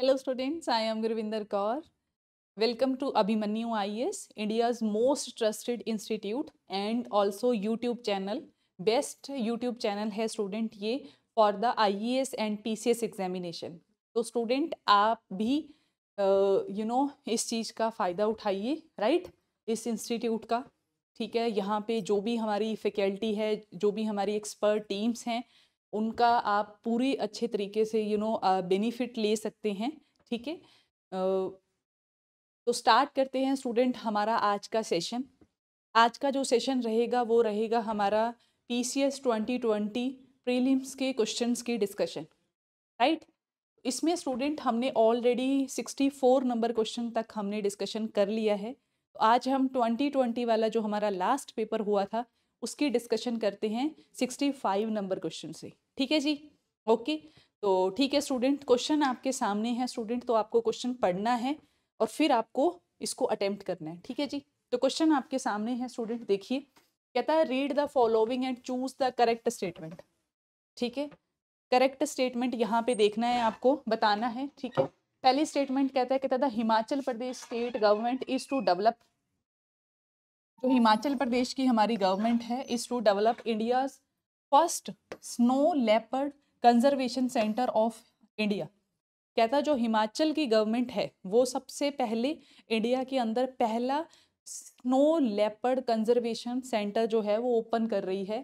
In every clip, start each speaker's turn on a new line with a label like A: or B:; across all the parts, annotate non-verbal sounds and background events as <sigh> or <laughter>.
A: Hello students, I am Gurvinder Kaur. Welcome to Abhimanyu IS,
B: India's most trusted institute and also YouTube channel. Best YouTube channel है student ये for the IES and PCS examination. तो student आप भी you know इस चीज़ का फ़ायदा उठाइए right? इस institute का ठीक है यहाँ पे जो भी हमारी faculty है जो भी हमारी expert teams हैं उनका आप पूरी अच्छे तरीके से यू नो बेनिफिट ले सकते हैं ठीक है तो स्टार्ट करते हैं स्टूडेंट हमारा आज का सेशन आज का जो सेशन रहेगा वो रहेगा हमारा P C S twenty twenty prelims के क्वेश्चंस की डिस्कशन राइट इसमें स्टूडेंट हमने already sixty four number question तक हमने डिस्कशन कर लिया है तो आज हम ट्वेंटी ट्वेंटी वाला जो हमारा लास्ट पेपर हुआ था उसकी डिस्कशन करते हैं सिक्सटी फाइव नंबर क्वेश्चन से ठीक है जी ओके तो ठीक है स्टूडेंट क्वेश्चन आपके सामने है स्टूडेंट तो आपको क्वेश्चन पढ़ना है और फिर आपको इसको अटेम्प्ट करना है ठीक है जी तो क्वेश्चन आपके सामने है स्टूडेंट देखिए कहता है read the following and choose the correct statement ठीक है करेक्ट स्टेटमेंट यहाँ पे देखना है आपको बताना है ठीक है पहली स्टेटमेंट कहता है कहता था Himachal Pradesh state government is to develop जो हिमाचल प्रदेश की हमारी गवर्नमेंट है is to develop India's first snow leopard conservation centre of India कहता जो हिमाचल की गवर्नमेंट है वो सबसे पहले इंडिया के अंदर पहला स्नो लेपर्ड कंजर्वेशन सेंटर जो है वो ओपन कर रही है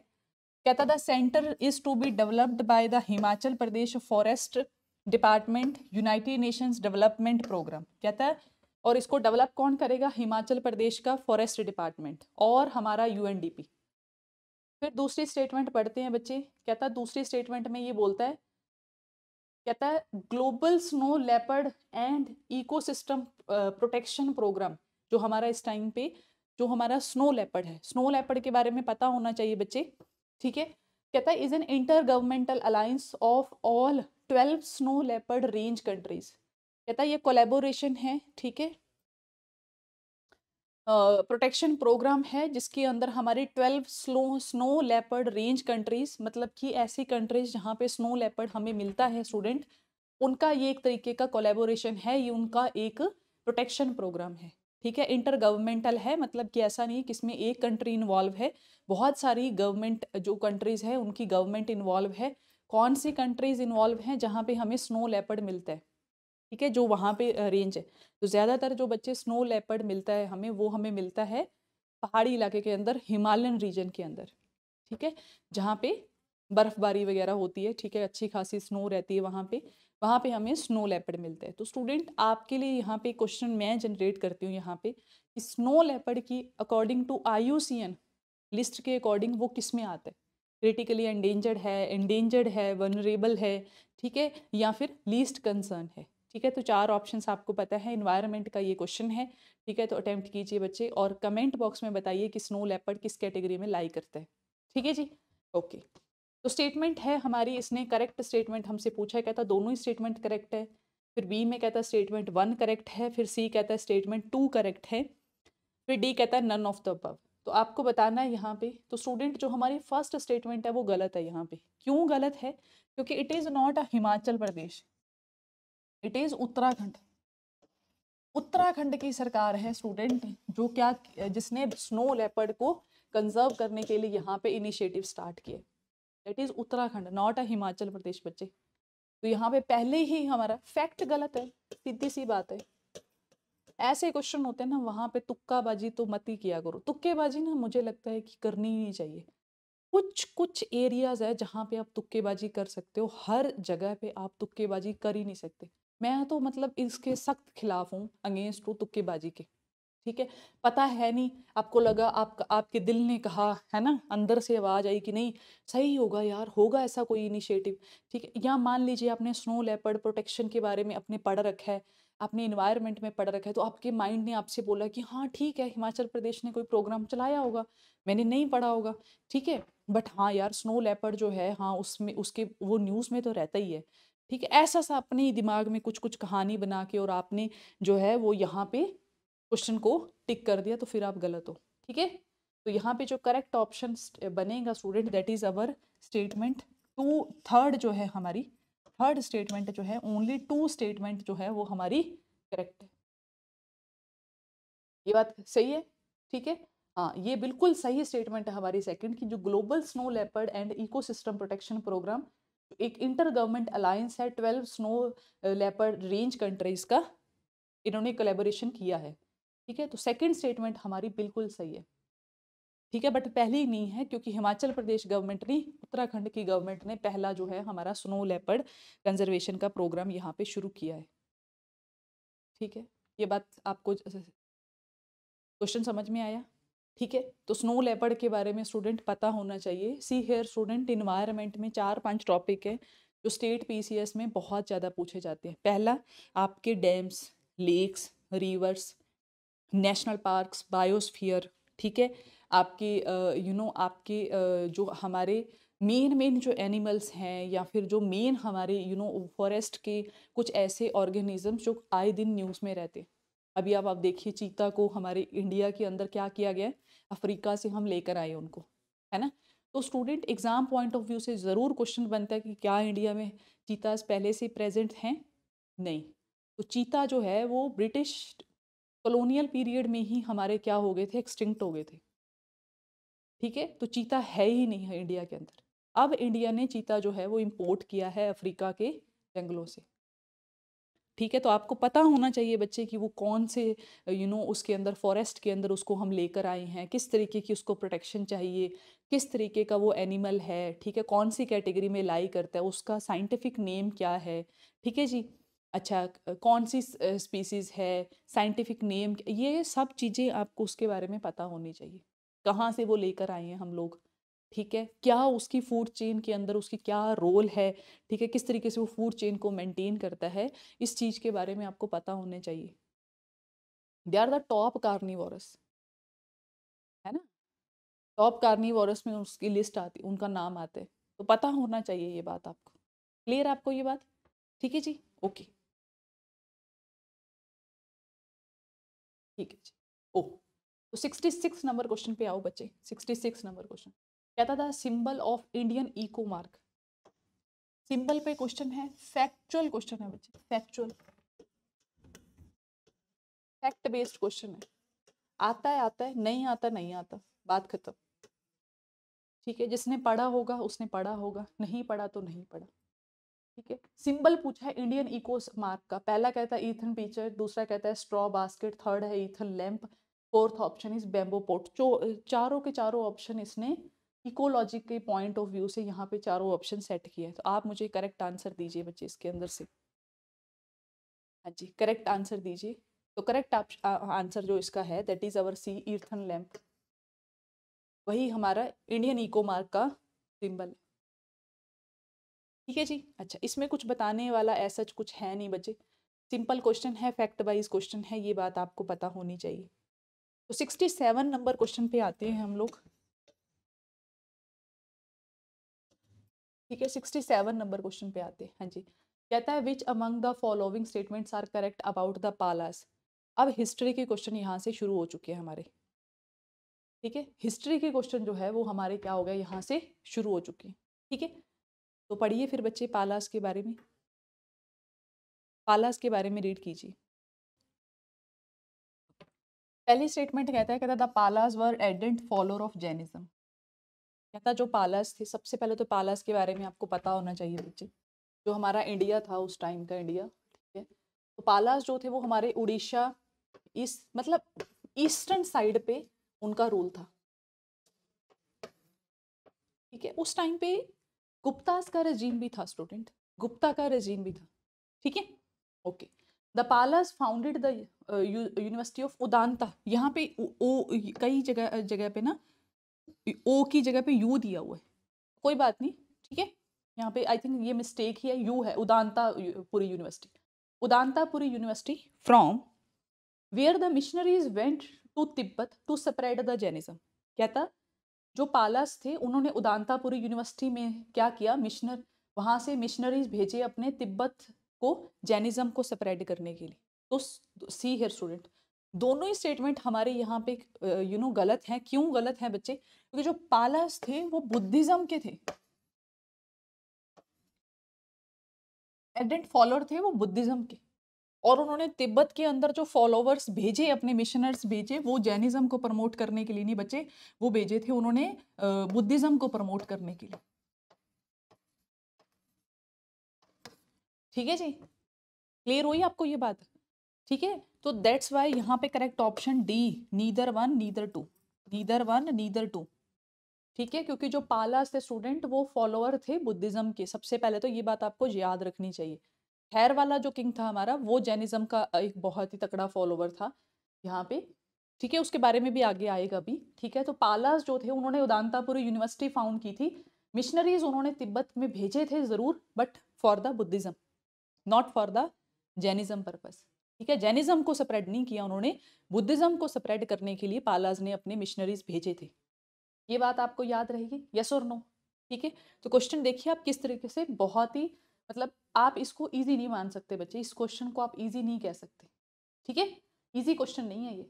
B: कहता the centre is to be developed by the Himachal Pradesh forest department United Nations development programme कहता है और इसको डेवलप कौन करेगा हिमाचल प्रदेश का फॉरेस्ट डिपार्टमेंट और हमारा यूएनडीपी फिर दूसरी स्टेटमेंट पढ़ते हैं बच्चे कहता है दूसरी स्टेटमेंट में ये बोलता है कहता है global snow leopard and ecosystem protection programme जो हमारा इस टाइम पे जो हमारा स्नो लेपर्ड है स्नो लेपर्ड के बारे में पता होना चाहिए बच्चे ठीक है कहता है is an intergovernmental alliance of all twelve snow leopard range countries कहता है ये कोलेबोरेशन है ठीक है प्रोटेक्शन प्रोग्राम है जिसके अंदर हमारी twelve slow snow leopard range countries मतलब कि ऐसी कंट्रीज जहाँ पे स्नो लेपर्ड हमें मिलता है स्टूडेंट उनका ये एक तरीके का कोलेबोरेशन है ये उनका एक प्रोटेक्शन प्रोग्राम है ठीक है इंटर गवर्नमेंटल है मतलब कि ऐसा नहीं कि इसमें एक कंट्री इन्वॉल्व है बहुत सारी गवर्नमेंट जो कंट्रीज़ है उनकी गवर्नमेंट इन्वॉल्व है कौन सी कंट्रीज़ इन्वॉल्व हैं जहाँ पे हमें स्नो लेपर्ड मिलता है ठीक है जो वहाँ पे रेंज है तो ज़्यादातर जो बच्चे स्नो लेपर्ड मिलता है हमें वो हमें मिलता है पहाड़ी इलाके के अंदर हिमालयन रीजन के अंदर ठीक है जहाँ पे बर्फ़बारी वगैरह होती है ठीक है अच्छी खासी स्नो रहती है वहाँ पे वहाँ पे हमें स्नो लेपर्ड मिलता है तो स्टूडेंट आपके लिए यहाँ पे क्वेश्चन मैं जनरेट करती हूँ यहाँ पे कि स्नो लेपर्ड की अकॉर्डिंग टू आई लिस्ट के अकॉर्डिंग वो किस में आता है क्रिटिकली एंडेंजर्ड है एंडेंजर्ड है वनरेबल है ठीक है या फिर लीस्ट कंसर्न है ठीक है तो चार ऑप्शंस आपको पता है इन्वायरमेंट का ये क्वेश्चन है ठीक है तो अटैम्प्ट कीजिए बच्चे और कमेंट बॉक्स में बताइए कि स्नो लेपर्ड किस कैटेगरी में लाई करता है ठीक है जी ओके तो स्टेटमेंट है हमारी इसने करेक्ट स्टेटमेंट हमसे पूछा है कहता दोनों ही स्टेटमेंट करेक्ट है फिर बी में कहता स्टेटमेंट वन करेक्ट है फिर सी कहता है स्टेटमेंट टू करेक्ट है फिर डी कहता है नन ऑफ द अबव तो आपको बताना है यहाँ पे तो स्टूडेंट जो हमारी फर्स्ट स्टेटमेंट है वो गलत है यहाँ पे क्यों गलत है क्योंकि it is not a Himachal Pradesh it is Uttarakhand Uttarakhand की सरकार है स्टूडेंट जो क्या जिसने स्नो लेपर्ड को कंजर्व करने के लिए यहाँ पे इनिशिएटिव स्टार्ट किए that is Uttarakhand not a Himachal Pradesh बच्चे तो यहाँ पे पहले ही हमारा फैक्ट गलत है सीधी सी बात है ऐसे क्वेश्चन होते हैं ना वहाँ पे तुक्काबाजी तो मत ही किया करो तुक्केबाजी ना मुझे लगता है कि करनी ही नहीं चाहिए कुछ कुछ एरियाज है जहाँ पे आप तुक्केबाजी कर सकते हो हर जगह पे आप तुक्केबाजी कर ही नहीं सकते मैं तो मतलब इसके सख्त खिलाफ हूँ अगेंस्ट हूँ तुक्केबाजी के ठीक है पता है नहीं आपको लगा आप आपके दिल ने कहा है ना अंदर से आवाज़ आई कि नहीं सही होगा यार होगा ऐसा कोई इनिशिएटिव ठीक है या मान लीजिए आपने स्नो लेपर्ड प्रोटेक्शन के बारे में अपने पढ़ रखा है अपने इन्वायरमेंट में पढ़ रखा है तो आपके माइंड ने आपसे बोला कि हाँ ठीक है हिमाचल प्रदेश ने कोई प्रोग्राम चलाया होगा मैंने नहीं पढ़ा होगा ठीक है बट हाँ यार स्नो लेपर्ड जो है हाँ उसमें उसके वो न्यूज़ में तो रहता ही है ठीक है ऐसा सा अपने ही दिमाग में कुछ कुछ कहानी बना के और आपने जो है वो यहाँ पे क्वेश्चन को टिक कर दिया तो फिर आप गलत हो ठीक है तो यहाँ पे जो करेक्ट ऑप्शन बनेगा student that is our statement two third जो है हमारी थर्ड स्टेटमेंट जो है ओनली टू स्टेटमेंट जो है वो हमारी करेक्ट है ये बात सही है ठीक है हाँ ये बिल्कुल सही स्टेटमेंट है हमारी सेकंड की जो global snow leopard and ecosystem protection program एक इंटर गवर्नमेंट अलायंस है twelve snow leopard range countries का इन्होंने कोलेबोरेशन किया है ठीक है तो सेकंड स्टेटमेंट हमारी बिल्कुल सही है ठीक है बट पहली नहीं है क्योंकि हिमाचल प्रदेश गवर्नमेंट ने उत्तराखंड की गवर्नमेंट ने पहला जो है हमारा स्नो लेपर्ड कंजर्वेशन का प्रोग्राम यहाँ पे शुरू किया है ठीक है ये बात आपको क्वेश्चन समझ में आया ठीक है तो स्नो लेपर्ड के बारे में स्टूडेंट पता होना चाहिए सी हेयर स्टूडेंट इन्वायरमेंट में चार पांच टॉपिक है जो स्टेट पीसीएस में बहुत ज़्यादा पूछे जाते हैं पहला आपके dams lakes rivers national parks biosphere ठीक है आपके यू नो आपके जो हमारे मेन मेन जो एनिमल्स हैं या फिर जो मेन हमारे यू नो फॉरेस्ट के कुछ ऐसे ऑर्गेनिजम्स जो आए दिन न्यूज़ में रहते अभी आप आप देखिए चीता को हमारे इंडिया के अंदर क्या किया गया है अफ्रीका से हम लेकर आए उनको है ना तो student exam point of view से ज़रूर क्वेश्चन बनता है कि क्या इंडिया में चीताज पहले से प्रेजेंट हैं नहीं तो चीता जो है वो ब्रिटिश कॉलोनियल पीरियड में ही हमारे क्या हो गए थे एक्सटिंक्ट हो गए थे ठीक है तो चीता है ही नहीं है इंडिया के अंदर अब इंडिया ने चीता जो है वो इम्पोर्ट किया है अफ्रीका के जंगलों से ठीक है तो आपको पता होना चाहिए बच्चे कि वो कौन से यू you नो know, उसके अंदर फॉरेस्ट के अंदर उसको हम लेकर आए हैं किस तरीके की उसको प्रोटेक्शन चाहिए किस तरीके का वो एनिमल है ठीक है कौन सी कैटेगरी में लाई करता है उसका साइंटिफिक नेम क्या है ठीक है जी अच्छा कौन सी स्पीसीज़ है साइंटिफिक नेम ये सब चीज़ें आपको उसके बारे में पता होनी चाहिए कहाँ से वो लेकर आए हैं हम लोग ठीक है क्या उसकी फूड चेन के अंदर उसकी क्या रोल है ठीक है किस तरीके से वो फूड चेन को मेंटेन करता है इस चीज़ के बारे में आपको पता होने चाहिए they are the top carnivorous है ना टॉप कार्निवोरस में उसकी लिस्ट आती उनका नाम आते
A: तो पता होना चाहिए ये बात आपको क्लियर आपको ये बात ठीक है जी ओके ठीक है जी ओ oh. तो सिक्सटी सिक्स नंबर क्वेश्चन पे आओ बच्चे सिक्सटी सिक्स नंबर क्वेश्चन कहता था symbol of Indian
B: eco mark symbol पे क्वेश्चन है फैक्चुअल क्वेश्चन है बच्चे फैक्चुअल फैक्ट बेस्ड क्वेश्चन है आता है आता है नहीं आता नहीं आता बात खत्म ठीक है जिसने पढ़ा होगा उसने पढ़ा होगा नहीं पढ़ा तो नहीं पढ़ा ठीक है सिंबल पूछा है इंडियन इको मार्क का पहला कहता है ईथन पीचर दूसरा कहता है स्ट्रॉ बास्केट थर्ड है earthen lamp fourth option is bamboo pot चारों के चारों ऑप्शन इसने इकोलॉजी के पॉइंट ऑफ व्यू से यहाँ पे चारों ऑप्शन सेट किया है तो आप मुझे करेक्ट आंसर दीजिए बच्चे इसके अंदर से हाँ जी करेक्ट आंसर दीजिए तो करेक्ट आंसर जो इसका है that is our C earthen lamp वही हमारा इंडियन इको मार्क का सिंबल ठीक है जी अच्छा इसमें कुछ बताने वाला ऐसा कुछ है नहीं बच्चे सिंपल क्वेश्चन है फैक्ट वाइज क्वेश्चन है ये बात आपको पता होनी चाहिए तो सिक्सटी सेवन नंबर क्वेश्चन पे आते हैं हम लोग ठीक है सिक्सटी सेवन नंबर क्वेश्चन पे आते हैं हाँ जी कहता है which among the following statements are correct about the Palas अब हिस्ट्री के क्वेश्चन यहाँ से शुरू हो चुके हैं हमारे ठीक है हिस्ट्री के क्वेश्चन जो है वो हमारे क्या हो गए यहाँ से शुरू हो चुके हैं
A: ठीक है तो पढ़िए फिर बच्चे पालास के बारे में पालास के बारे में रीड कीजिए पहली स्टेटमेंट कहता है कहता
B: the Palas were ardent follower of Jainism कहता जो पालास थे सबसे पहले तो पालास के बारे में आपको पता होना चाहिए बच्चे जो हमारा इंडिया था उस टाइम का इंडिया ठीक है तो पालास जो थे वो हमारे उड़ीसा इस मतलब ईस्टर्न साइड पे उनका रूल था ठीक है उस टाइम पे गुप्तास का रजीम भी था स्टूडेंट गुप्ता का रजीम भी था ठीक है okay the Palas founded the university of Udanta यहाँ पे कई जगह जगह पे ना ओ की जगह पे यू दिया हुआ है कोई बात नहीं ठीक है यहाँ पे आई थिंक ये मिस्टेक ही है यू है उदानता पूरी यूनिवर्सिटी उदानता पूरी university from where the missionaries went to Tibet to spread the Jainism कहता जो पालस थे उन्होंने उदानतापुरी यूनिवर्सिटी में क्या किया मिशनर वहाँ से मिशनरीज भेजे अपने तिब्बत को जैनिज़्म को स्प्रेड करने के लिए तो सी हेयर स्टूडेंट दोनों ही स्टेटमेंट हमारे यहाँ पे यू नो गलत हैं क्यों गलत हैं बच्चे क्योंकि जो पालस थे वो बुद्धिज्म के थे एडेंट फॉलोअर थे वो बुद्धिज्म के और उन्होंने तिब्बत के अंदर जो फॉलोअर्स भेजे अपने मिशनर्स भेजे वो जैनिज़्म को प्रमोट करने के लिए नहीं बचे वो भेजे थे उन्होंने बुद्धिज़्म को प्रमोट करने के लिए ठीक है जी क्लियर हुई आपको ये बात ठीक है तो दैट्स वाई यहाँ पे correct option D neither one neither two neither one neither two ठीक है क्योंकि जो पालास थे स्टूडेंट वो फॉलोअर थे बुद्धिज्म के सबसे पहले तो ये बात आपको याद रखनी चाहिए खैर वाला जो किंग था हमारा वो जैनिज्म का एक बहुत ही तकड़ा फॉलोअर था यहाँ पे ठीक है उसके बारे में भी आगे आएगा अभी ठीक है तो पालास जो थे उन्होंने उदानतापुरी यूनिवर्सिटी फाउंड की थी मिशनरीज उन्होंने तिब्बत में भेजे थे ज़रूर but for the Buddhism not for the Jainism purpose ठीक है जैनिज़्म को स्प्रेड नहीं किया उन्होंने बुद्धिज़्म को स्प्रेड करने के लिए पालाज ने अपने मिशनरीज भेजे थे ये बात आपको याद रहेगी यस और नो ठीक है तो क्वेश्चन देखिए आप किस तरीके से बहुत ही मतलब आप इसको ईजी नहीं मान सकते बच्चे इस क्वेश्चन को आप ईजी नहीं कह सकते ठीक है ईजी क्वेश्चन नहीं है ये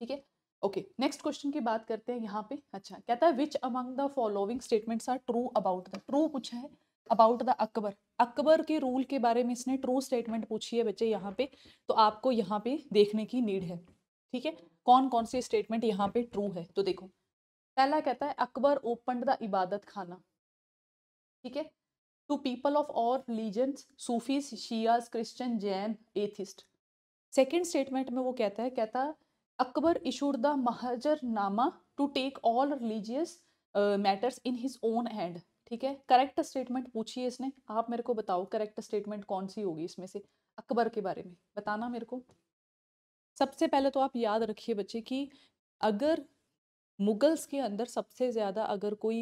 B: ठीक है ओके नेक्स्ट क्वेश्चन की बात करते हैं यहाँ पे अच्छा कहता है which among the following statements are true about the true पूछा है अबाउट द अकबर अकबर के रूल के बारे में इसने ट्रू स्टेटमेंट पूछी है बच्चे यहाँ पे तो आपको यहाँ पे देखने की नीड है ठीक है कौन कौन से स्टेटमेंट यहाँ पे ट्रू है तो देखो पहला कहता है अकबर ओपन द इबादत खाना ठीक है to people of all religion Sufis Shias Christian Jain atheist second statement में वो कहता है कहता Akbar issued the Mahzarnama to take all religious matters in his own hand ठीक है करेक्ट स्टेटमेंट पूछिए इसने आप मेरे को बताओ करेक्ट स्टेटमेंट कौन सी होगी इसमें से अकबर के बारे में बताना मेरे को सबसे पहले तो आप याद रखिए बच्चे कि अगर मुगल्स के अंदर सबसे ज़्यादा अगर कोई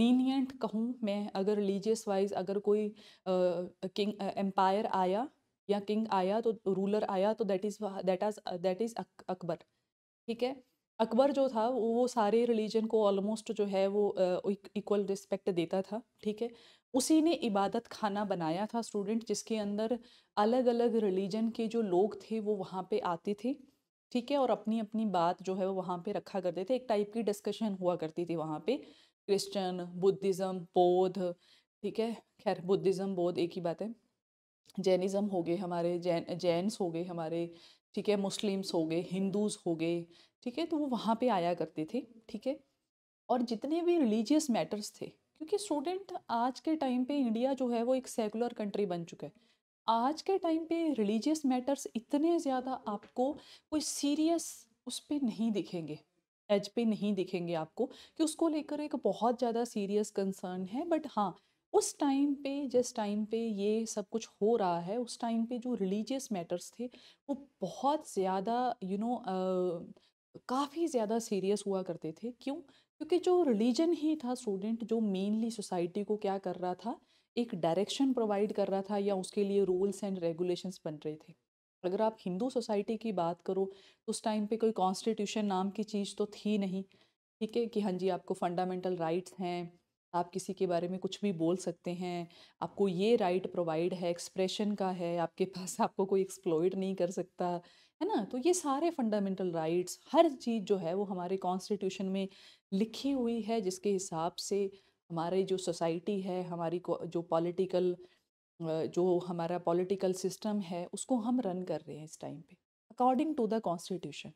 B: लीनियंट कहूँ मैं अगर रिलीजियस वाइज अगर कोई किंग एम्पायर आया या किंग आया तो रूलर आया तो दैट इज़ दैट आज दैट इज़ अकबर ठीक है अकबर जो था वो सारे रिलीजन को ऑलमोस्ट जो है वो इक्वल रिस्पेक्ट देता था ठीक है उसी ने इबादत खाना बनाया था स्टूडेंट जिसके अंदर अलग अलग रिलीजन के जो लोग थे वो वहाँ पे आते थे ठीक है और अपनी अपनी बात जो है वो वहाँ पे रखा करते थे एक टाइप की डिस्कशन हुआ करती थी वहाँ पे क्रिश्चियन बुद्धिज़्म बौद्ध ठीक है खैर बुद्धिज़्म बौद्ध एक ही बात है जैनिज़्म हो गए हमारे जैन जैनस हो गए हमारे ठीक है मुस्लिम्स हो गए हिंदूज़ हो गए ठीक है तो वो वहाँ पर आया करते थे ठीक है और जितने भी रिलीजियस मैटर्स थे क्योंकि स्टूडेंट आज के टाइम पे इंडिया जो है वो एक सेकुलर कंट्री बन चुका है आज के टाइम पे रिलीजियस मैटर्स इतने ज़्यादा आपको कोई सीरियस उस पर नहीं दिखेंगे एज पे नहीं दिखेंगे आपको कि उसको लेकर एक बहुत ज़्यादा सीरियस कंसर्न है बट हाँ उस टाइम पे जिस टाइम पे ये सब कुछ हो रहा है उस टाइम पे जो रिलीजियस मैटर्स थे वो बहुत ज़्यादा यू नो काफ़ी ज़्यादा सीरियस हुआ करते थे क्यों क्योंकि जो रिलीजन ही था स्टूडेंट जो मेनली सोसाइटी को क्या कर रहा था एक डायरेक्शन प्रोवाइड कर रहा था या उसके लिए रूल्स एंड रेगुलेशंस बन रहे थे अगर आप हिंदू सोसाइटी की बात करो तो उस टाइम पे कोई कॉन्स्टिट्यूशन नाम की चीज़ तो थी नहीं ठीक है कि हाँ जी आपको फंडामेंटल राइट्स हैं आप किसी के बारे में कुछ भी बोल सकते हैं आपको ये राइट प्रोवाइड है एक्सप्रेशन का है आपके पास <laughs> आपको कोई एक्सप्लोइड नहीं कर सकता है ना तो ये सारे फंडामेंटल राइट्स हर चीज़ जो है वो हमारे कॉन्स्टिट्यूशन में लिखी हुई है जिसके हिसाब से हमारी जो सोसाइटी है हमारी जो पॉलिटिकल जो हमारा पॉलिटिकल सिस्टम है उसको हम रन कर रहे हैं इस टाइम पे अकॉर्डिंग टू द कॉन्स्टिट्यूशन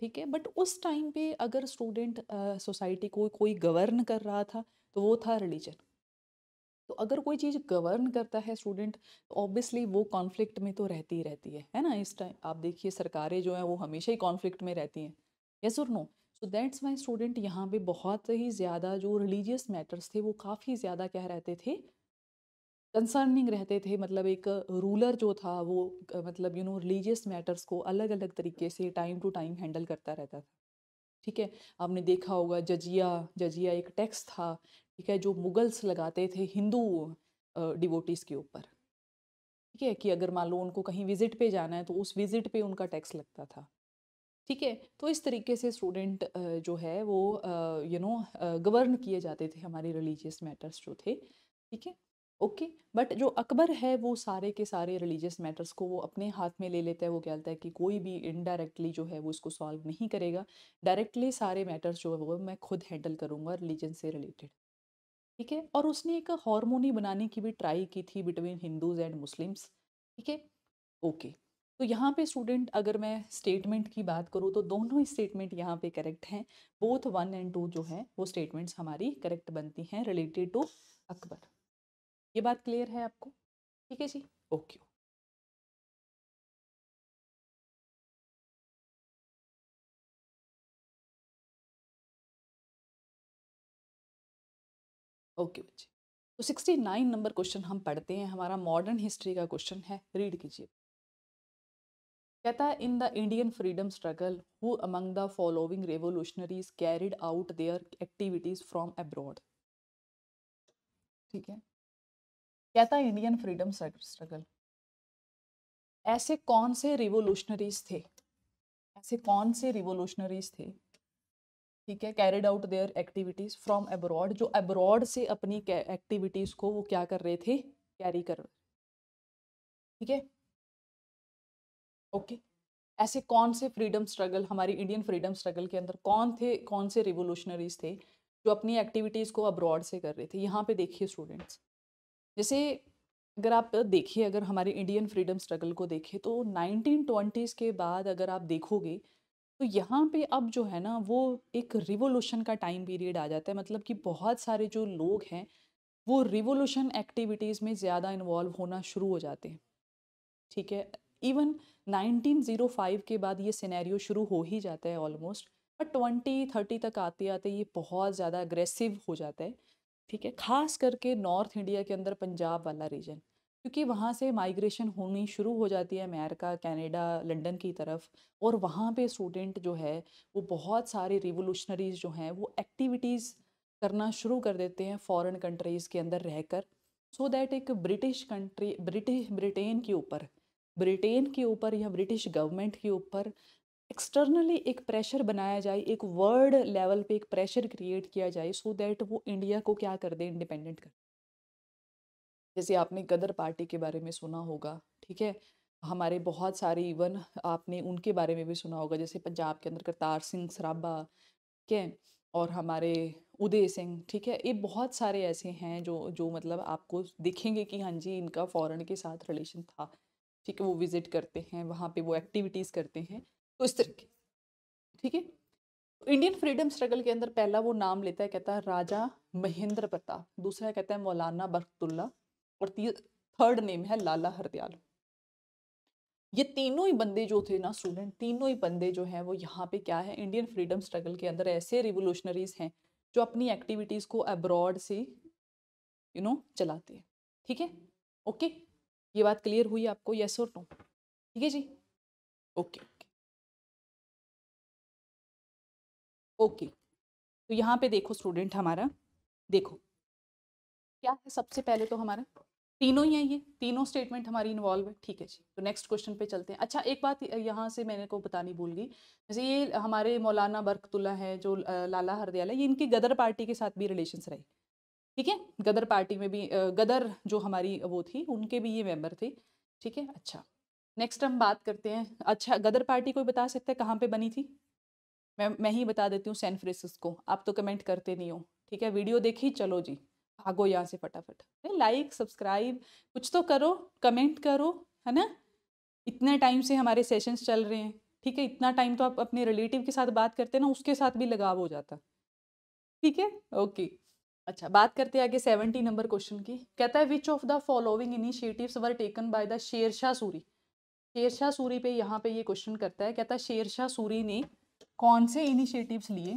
B: ठीक है बट उस टाइम पे अगर स्टूडेंट सोसाइटी को कोई गवर्न कर रहा था तो वो था रिलीजन तो अगर कोई चीज़ गवर्न करता है स्टूडेंट तो ऑब्वियसली वो कॉन्फ्लिक्ट में तो रहती ही रहती है है ना इस टाइम आप देखिए सरकारें जो हैं वो हमेशा ही कॉन्फ्लिक्ट में रहती हैं यस और नो तो दैट्स माई स्टूडेंट यहाँ पे बहुत ही ज़्यादा जो रिलीजियस मैटर्स थे वो काफ़ी ज़्यादा क्या रहते थे कंसर्निंग रहते थे मतलब एक रूलर जो था वो मतलब यू नो रिलीजियस मैटर्स को अलग अलग तरीके से टाइम टू टाइम हैंडल करता रहता था ठीक है आपने देखा होगा जजिया जजिया एक टैक्स था ठीक है जो मुगल्स लगाते थे हिंदू डिवोटिस के ऊपर ठीक है कि अगर मान लो उनको कहीं विजिट पे जाना है तो उस विजिट पे उनका टैक्स लगता था ठीक है तो इस तरीके से स्टूडेंट जो है वो यू नो गवर्न किए जाते थे हमारे रिलीजियस मैटर्स जो थे ठीक है ओके बट जो अकबर है वो सारे के सारे रिलीजियस मैटर्स को वो अपने हाथ में ले लेता है वो कहता है कि कोई भी इनडायरेक्टली जो है वो इसको सॉल्व नहीं करेगा डायरेक्टली सारे मैटर्स जो है वो मैं खुद हैंडल करूँगा रिलीजन से रिलेटेड ठीक है और उसने एक हारमोनी बनाने की भी ट्राई की थी बिटवीन हिंदूज एंड मुस्लिम्स ठीक है ओके तो यहाँ पे स्टूडेंट अगर मैं स्टेटमेंट की बात करूँ तो दोनों ही स्टेटमेंट यहाँ पे करेक्ट हैं बोथ वन एंड टू जो है वो स्टेटमेंट्स हमारी करेक्ट बनती हैं रिलेटेड
A: टू अकबर ये बात क्लियर है आपको ठीक है जी ओके ओके बच्चे तो सिक्सटी नाइन नंबर क्वेश्चन हम पढ़ते हैं हमारा मॉडर्न हिस्ट्री का क्वेश्चन है रीड
B: कीजिए कहता है in the Indian freedom struggle who among the following revolutionaries carried out their activities from abroad ठीक है कहता है इंडियन फ्रीडम स्ट्रगल ऐसे कौन से रिवोल्यूशनरीज थे ऐसे कौन से रिवोल्यूशनरीज थे ठीक है carried out their activities from abroad जो अब्रॉड से अपनी एक्टिविटीज़ को वो क्या कर रहे थे कैरी कर रहे ठीक है ओके ऐसे कौन से फ्रीडम स्ट्रगल हमारी इंडियन फ्रीडम स्ट्रगल के अंदर कौन थे कौन से रिवोल्यूशनरीज थे जो अपनी एक्टिविटीज़ को अब्रॉड से कर रहे थे यहाँ पे देखिए स्टूडेंट्स जैसे अगर आप देखिए अगर हमारे इंडियन फ्रीडम स्ट्रगल को देखिए तो नाइनटीन के बाद अगर आप देखोगे तो यहाँ पे अब जो है ना वो एक रिवोल्यूशन का टाइम पीरियड आ जाता है मतलब कि बहुत सारे जो लोग हैं वो रिवोल्यूशन एक्टिविटीज़ में ज़्यादा इन्वॉल्व होना शुरू हो जाते हैं ठीक है इवन 1905 के बाद ये सिनेरियो शुरू हो ही जाता है ऑलमोस्ट बट ट्वेंटी थर्टी तक आते आते ये बहुत ज़्यादा अग्रेसिव हो जाता है ठीक है खास करके नॉर्थ इंडिया के अंदर पंजाब वाला रीजन क्योंकि वहाँ से माइग्रेशन होनी शुरू हो जाती है अमेरिका कनाडा लंदन की तरफ और वहाँ पे स्टूडेंट जो है वो बहुत सारे रिवोल्यूशनरीज जो हैं वो एक्टिविटीज़ करना शुरू कर देते हैं फॉरेन कंट्रीज़ के अंदर रहकर सो so दैट एक ब्रिटिश कंट्री ब्रिटिश ब्रिटेन के ऊपर ब्रिटेन के ऊपर या ब्रिटिश गवर्नमेंट के ऊपर एक्सटर्नली एक प्रेशर बनाया जाए एक वर्ल्ड लेवल पे एक प्रेशर क्रिएट किया जाए सो so दैट वो इंडिया को क्या कर दे इंडिपेंडेंट कर जैसे आपने गदर पार्टी के बारे में सुना होगा ठीक है हमारे बहुत सारे इवन आपने उनके बारे में भी सुना होगा जैसे पंजाब के अंदर करतार सिंह सराबा ठीक है और हमारे उदय सिंह ठीक है ये बहुत सारे ऐसे हैं जो जो मतलब आपको दिखेंगे कि हाँ जी इनका फॉरेन के साथ रिलेशन था ठीक है वो विज़िट करते हैं वहाँ पे वो एक्टिविटीज़ करते हैं तो इस तरीके ठीक है तो इंडियन फ्रीडम स्ट्रगल के अंदर पहला वो नाम लेता है कहता है राजा महेंद्र प्रताप दूसरा कहता है मौलाना बरकतुल्ला और थर्ड नेम है लाला हरदयाल ये तीनों ही बंदे जो थे ना स्टूडेंट तीनों ही बंदे जो हैं वो यहाँ पे क्या है इंडियन फ्रीडम स्ट्रगल के अंदर ऐसे रिवोल्यूशनरीज हैं जो अपनी एक्टिविटीज़ को अब्रॉड से यू
A: you नो know, चलाते हैं ठीक है ओके ये बात क्लियर हुई आपको येस और नो ठीक है जी ओके ओके ओके तो यहाँ पे देखो स्टूडेंट हमारा देखो
B: क्या है सबसे पहले तो हमारा तीनों ही है ये तीनों स्टेटमेंट हमारी इन्वॉल्व है ठीक है जी तो नेक्स्ट क्वेश्चन पे चलते हैं अच्छा एक बात यहाँ से मैंने को बतानी भूल गई जैसे ये हमारे मौलाना बरकतुल्ला है जो लाला हरदयाला ये इनकी गदर पार्टी के साथ भी रिलेशंस रहे ठीक है गदर पार्टी में भी गदर जो हमारी वो थी उनके भी ये मेंबर थे ठीक है अच्छा नेक्स्ट हम बात करते हैं अच्छा गदर पार्टी कोई बता सकता है कहाँ पे बनी थी मैं मैं ही बता देती हूँ सैन फ्रांसिस्को आप तो कमेंट करते नहीं हो ठीक है वीडियो देखी चलो जी भागो यहाँ से फटाफट लाइक सब्सक्राइब कुछ तो करो कमेंट करो है ना इतने टाइम से हमारे सेशंस चल रहे हैं ठीक है इतना टाइम तो आप अपने रिलेटिव के साथ बात करते हैं ना उसके साथ भी लगाव हो जाता ठीक है ओके अच्छा बात करते हैं आगे सेवेंटी नंबर क्वेश्चन की कहता है which of the following initiative were taken by the Shershah Suri Shershah Suri पे यहाँ पे ये क्वेश्चन करता है कहता है शेरशाह सूरी ने कौन से इनिशिएटिव्स लिए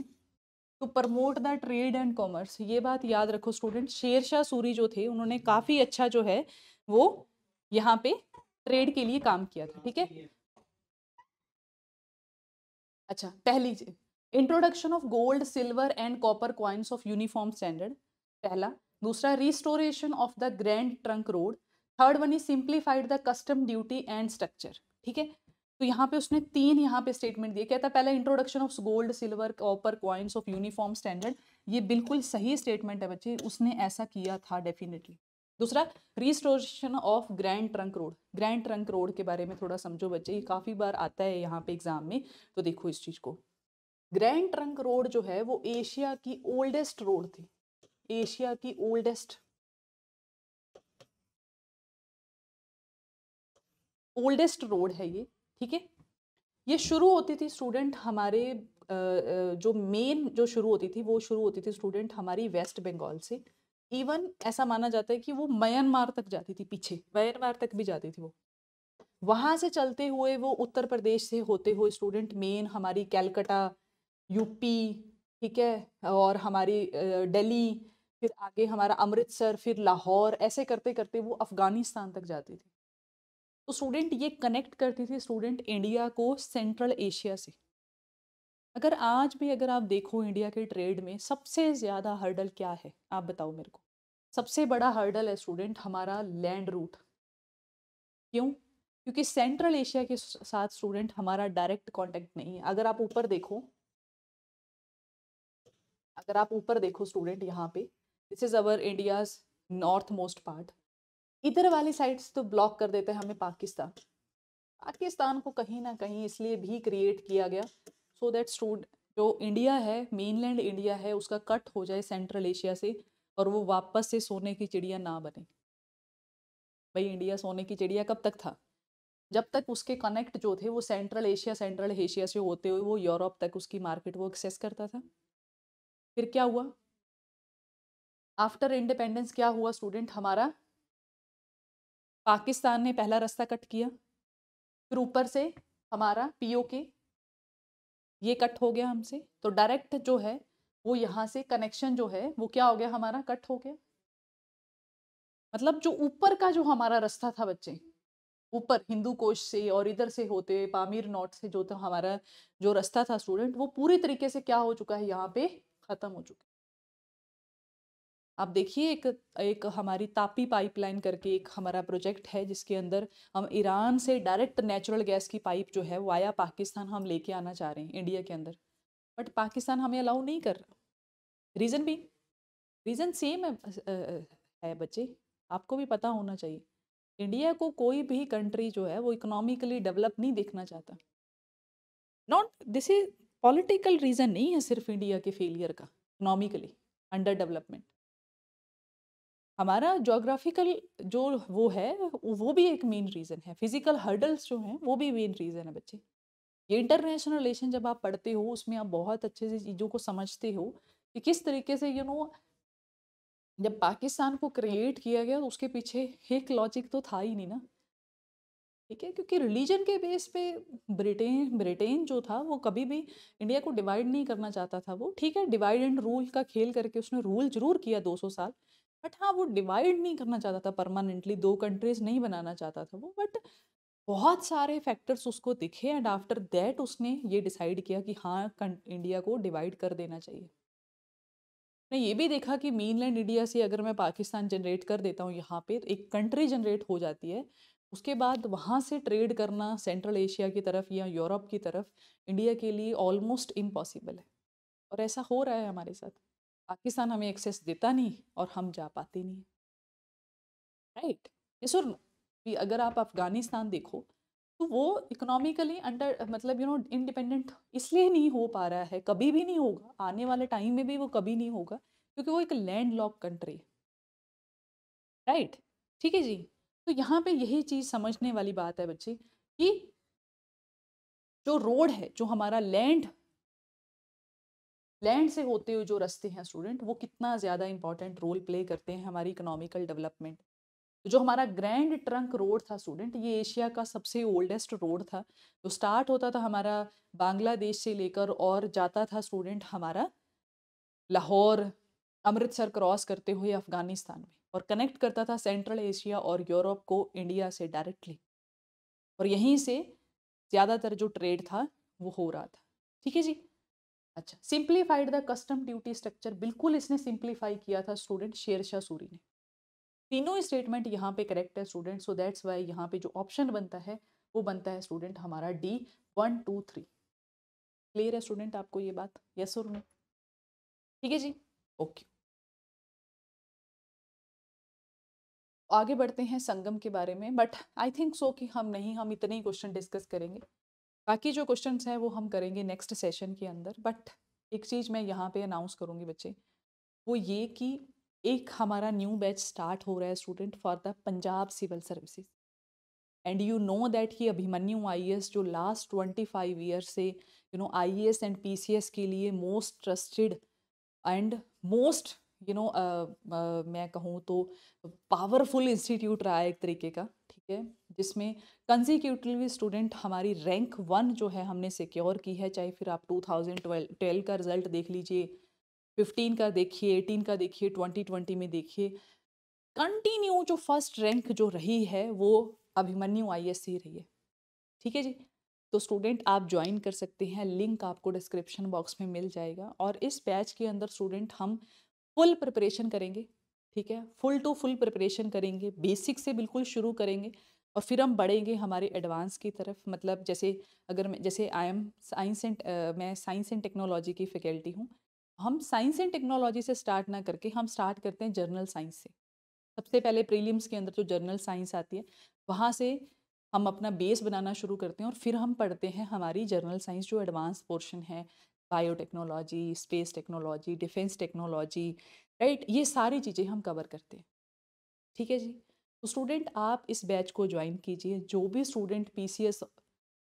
B: to promote the trade and commerce ये बात याद रखो स्टूडेंट शेरशाह सूरी जो थे उन्होंने काफ़ी अच्छा जो है वो यहाँ पे ट्रेड के लिए काम किया था ठीक है अच्छा पहली चीज introduction of gold silver and copper coins of uniform standard पहला दूसरा restoration of the grand trunk road third one is simplified the custom duty and structure ठीक है तो यहाँ पे उसने तीन यहाँ पे स्टेटमेंट दिए कहता पहला introduction of gold silver copper coins of uniform standard ये बिल्कुल सही स्टेटमेंट है बच्चे उसने ऐसा किया था डेफिनेटली दूसरा restoration of grand trunk road grand trunk road के बारे में थोड़ा समझो बच्चे ये काफ़ी बार आता है यहाँ पे एग्जाम में तो देखो इस चीज़ को
A: ग्रैंड ट्रंक रोड जो है वो एशिया की ओल्डेस्ट रोड थी एशिया की ओल्डेस्ट ओल्डेस्ट रोड है ये ठीक है ये शुरू होती थी स्टूडेंट हमारे
B: जो मेन जो शुरू होती थी वो शुरू होती थी स्टूडेंट हमारी वेस्ट बंगाल से इवन ऐसा माना जाता है कि वो म्यांमार तक जाती थी पीछे म्यांमार तक भी जाती थी वो वहाँ से चलते हुए वो उत्तर प्रदेश से होते हुए स्टूडेंट मेन हमारी कैलकटा यूपी ठीक है और हमारी दिल्ली फिर आगे हमारा अमृतसर फिर लाहौर ऐसे करते करते वो अफ़गानिस्तान तक जाती थी तो स्टूडेंट ये कनेक्ट करती थी स्टूडेंट इंडिया को सेंट्रल एशिया से अगर आज भी अगर आप देखो इंडिया के ट्रेड में सबसे ज़्यादा हर्डल क्या है आप बताओ मेरे को सबसे बड़ा हर्डल है स्टूडेंट हमारा लैंड रूट क्यों क्योंकि सेंट्रल एशिया के साथ स्टूडेंट हमारा डायरेक्ट कांटेक्ट नहीं है अगर आप ऊपर देखो अगर आप ऊपर देखो स्टूडेंट यहाँ पे this is our India's north most part इधर वाली साइड्स तो ब्लॉक कर देते हैं हमें पाकिस्तान पाकिस्तान को कहीं ना कहीं इसलिए भी क्रिएट किया गया सो दैट स्टूड जो इंडिया है मेनलैंड इंडिया है उसका कट हो जाए सेंट्रल एशिया से और वो वापस से सोने की चिड़िया ना बने भाई इंडिया सोने की चिड़िया कब तक था जब तक उसके कनेक्ट जो थे वो सेंट्रल एशिया सेंट्रल एशिया से होते हुए वो यूरोप तक उसकी मार्केट वो एक्सेस करता था फिर क्या हुआ आफ्टर इंडिपेंडेंस क्या हुआ स्टूडेंट हमारा पाकिस्तान ने पहला रास्ता कट किया फिर ऊपर से हमारा पीओके ये कट हो गया हमसे तो डायरेक्ट जो है वो यहाँ से कनेक्शन जो है वो क्या हो गया हमारा कट हो गया मतलब जो ऊपर का जो हमारा रास्ता था बच्चे ऊपर हिंदू कोश से और इधर से होते पामीर नॉट से जो था हमारा जो रास्ता था स्टूडेंट वो पूरी तरीके से क्या हो चुका है यहाँ पे ख़त्म हो चुके आप देखिए एक एक हमारी तापी पाइपलाइन करके एक हमारा प्रोजेक्ट है जिसके अंदर हम ईरान से डायरेक्ट नेचुरल गैस की पाइप जो है वाया पाकिस्तान हम लेके आना चाह रहे हैं इंडिया के अंदर बट पाकिस्तान हमें अलाउ नहीं कर रहा रीज़न भी रीज़न सेम है, है बच्चे आपको भी पता होना चाहिए इंडिया को कोई भी कंट्री जो है वो इकोनॉमिकली डेवलप नहीं देखना चाहता not this is political reason नहीं है सिर्फ इंडिया के फेलियर का इकोनॉमिकली अंडर डेवलपमेंट हमारा जोग्राफिकल जो वो है वो भी एक मेन रीज़न है फिजिकल हर्डल्स जो हैं वो भी मेन रीज़न है बच्चे ये इंटरनेशनल रिलेशन जब आप पढ़ते हो उसमें आप बहुत अच्छे से चीज़ों को समझते हो कि किस तरीके से यू you नो know, जब पाकिस्तान को क्रिएट किया गया तो उसके पीछे एक लॉजिक तो था ही नहीं ना ठीक है क्योंकि रिलीजन के बेस पे ब्रिटेन ब्रिटेन जो था वो कभी भी इंडिया को डिवाइड नहीं करना चाहता था वो ठीक है डिवाइड एंड रूल का खेल करके उसने रूल जरूर किया 200 साल बट हाँ वो डिवाइड नहीं करना चाहता था परमानेंटली दो कंट्रीज नहीं बनाना चाहता था वो बट बहुत सारे फैक्टर्स उसको दिखे एंड आफ्टर दैट उसने ये डिसाइड किया कि हाँ इंडिया को डिवाइड कर देना चाहिए मैं ये भी देखा कि मेनलैंड इंडिया से अगर मैं पाकिस्तान जनरेट कर देता हूँ यहाँ पे तो एक कंट्री जनरेट हो जाती है उसके बाद वहाँ से ट्रेड करना सेंट्रल एशिया की तरफ या यूरोप की तरफ इंडिया के लिए ऑलमोस्ट इम्पॉसिबल है और ऐसा हो रहा है हमारे साथ पाकिस्तान हमें एक्सेस देता नहीं और हम जा पाते नहीं राइट ये सुर अगर आप अफ़गानिस्तान देखो तो वो इकोनॉमिकली अंडर मतलब यू नो इंडिपेंडेंट इसलिए नहीं हो पा रहा है कभी भी नहीं होगा आने वाले टाइम में भी वो कभी नहीं होगा क्योंकि वो एक लैंड लॉक कंट्री है राइट ठीक है जी तो यहाँ पे यही चीज़ समझने वाली बात है बच्चे कि जो रोड है जो हमारा लैंड लैंड से होते हुए जो रास्ते हैं स्टूडेंट वो कितना ज़्यादा इंपॉर्टेंट रोल प्ले करते हैं हमारी इकोनॉमिकल डेवलपमेंट तो जो हमारा ग्रैंड ट्रंक रोड था स्टूडेंट ये एशिया का सबसे ओल्डेस्ट रोड था जो स्टार्ट होता था हमारा बांग्लादेश से लेकर और जाता था स्टूडेंट हमारा लाहौर अमृतसर क्रॉस करते हुए अफगानिस्तान में और कनेक्ट करता था सेंट्रल एशिया और यूरोप को इंडिया से डायरेक्टली और यहीं से ज़्यादातर जो ट्रेड था वो हो रहा था ठीक है जी अच्छा simplified the custom duty structure बिल्कुल इसने सिंप्लीफाई किया था स्टूडेंट शेरशाह सूरी ने तीनों स्टेटमेंट यहाँ पे करेक्ट है स्टूडेंट सो दैट्स वाई यहाँ पे जो ऑप्शन बनता है
A: वो बनता है स्टूडेंट हमारा D one two three clear है स्टूडेंट आपको ये बात यस और नो ठीक है जी ओके आगे बढ़ते हैं संगम के बारे में बट आई थिंक सो कि हम नहीं हम
B: इतने ही क्वेश्चन डिस्कस करेंगे बाकी जो क्वेश्चंस हैं वो हम करेंगे नेक्स्ट सेशन के अंदर बट एक चीज़ मैं यहाँ पे अनाउंस करूँगी बच्चे वो ये कि एक हमारा न्यू बैच स्टार्ट हो रहा है student for the Punjab civil services and you know that he Abhimanyu I जो लास्ट ट्वेंटी फाइव ईयर से you know I and P के लिए most trusted and most you know मैं कहूँ तो पावरफुल इंस्टीट्यूट रहा है एक तरीके का ठीक है जिसमें कंजिक्यूटिवली स्टूडेंट हमारी रैंक वन जो है हमने सिक्योर की है चाहे फिर आप टू थाउजेंड ट्वेल्व का रिजल्ट देख लीजिए फिफ्टीन का देखिए एटीन का देखिए ट्वेंटी ट्वेंटी में देखिए कंटिन्यू जो फर्स्ट रैंक जो रही है वो अभिमन्यु आई एस ही रही है ठीक है जी तो स्टूडेंट आप ज्वाइन कर सकते हैं लिंक आपको डिस्क्रिप्शन बॉक्स में मिल जाएगा और इस बैच के अंदर स्टूडेंट हम फुल प्रिपरेशन करेंगे ठीक है फुल टू फुल प्रिपरेशन करेंगे बेसिक से बिल्कुल शुरू करेंगे और फिर हम बढ़ेंगे हमारे एडवांस की तरफ मतलब जैसे अगर मैं जैसे आई एम साइंस एंड मैं साइंस एंड टेक्नोलॉजी की फैकल्टी हूँ हम साइंस एंड टेक्नोलॉजी से स्टार्ट ना करके हम स्टार्ट करते हैं जर्नल साइंस से सबसे पहले प्रीलिम्स के अंदर जो जर्नल साइंस आती है वहाँ से हम अपना बेस बनाना शुरू करते हैं और फिर हम पढ़ते हैं हमारी जर्नल साइंस जो एडवांस पोर्शन है biotechnology space technology defence technology right ये सारी चीज़ें हम कवर करते हैं ठीक है जी तो स्टूडेंट आप इस बैच को ज्वाइन कीजिए जो भी स्टूडेंट पीसीएस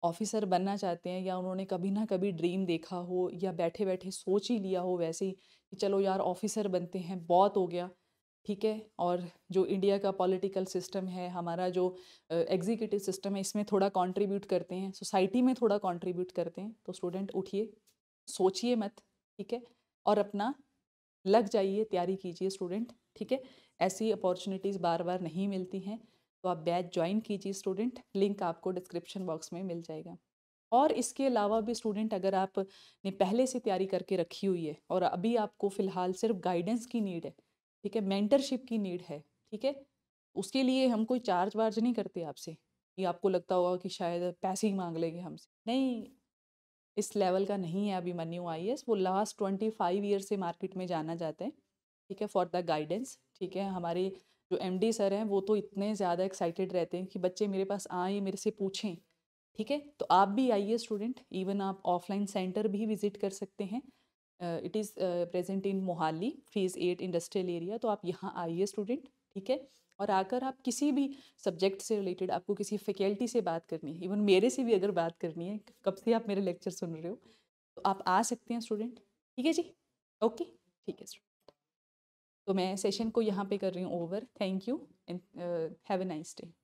B: ऑफिसर बनना चाहते हैं या उन्होंने कभी ना कभी ड्रीम देखा हो या बैठे बैठे सोच ही लिया हो वैसे ही कि चलो यार ऑफिसर बनते हैं बहुत हो गया ठीक है और जो इंडिया का पॉलिटिकल सिस्टम है हमारा जो एग्जीक्यूटिव सिस्टम है इसमें थोड़ा कंट्रीब्यूट करते हैं सोसाइटी में थोड़ा कंट्रीब्यूट करते हैं तो स्टूडेंट उठिए सोचिए मत ठीक है और अपना लग जाइए तैयारी कीजिए स्टूडेंट ठीक है ऐसी अपॉर्चुनिटीज़ बार बार नहीं मिलती हैं तो आप बैच ज्वाइन कीजिए स्टूडेंट लिंक आपको डिस्क्रिप्शन बॉक्स में मिल जाएगा और इसके अलावा भी स्टूडेंट अगर आप ने पहले से तैयारी करके रखी हुई है और अभी आपको फ़िलहाल सिर्फ गाइडेंस की नीड है ठीक है मेंटरशिप की नीड है ठीक है उसके लिए हम कोई चार्ज वार्ज नहीं करते आपसे ये आपको लगता होगा कि शायद पैसे ही मांग लेंगे हमसे नहीं इस लेवल का नहीं है अभी मनी आई वो लास्ट ट्वेंटी फाइव ईयर से मार्केट में जाना जाते हैं ठीक है फॉर द गाइडेंस ठीक है हमारे जो एमडी सर हैं वो तो इतने ज़्यादा एक्साइटेड रहते हैं कि बच्चे मेरे पास आए मेरे से पूछें ठीक है तो आप भी आइए स्टूडेंट इवन आप ऑफलाइन सेंटर भी विजिट कर सकते हैं it is present in Mohali phase eight industrial area तो आप यहाँ आइए स्टूडेंट ठीक है और आकर आप किसी भी सब्जेक्ट से रिलेटेड आपको किसी फैकल्टी से बात करनी है इवन मेरे से भी अगर बात करनी है कब से आप मेरे लेक्चर सुन रहे हो तो आप आ सकते हैं स्टूडेंट ठीक है जी ओके ठीक है स्टूडेंट तो मैं सेशन को यहाँ पे कर
A: रही हूँ over thank you and have a nice day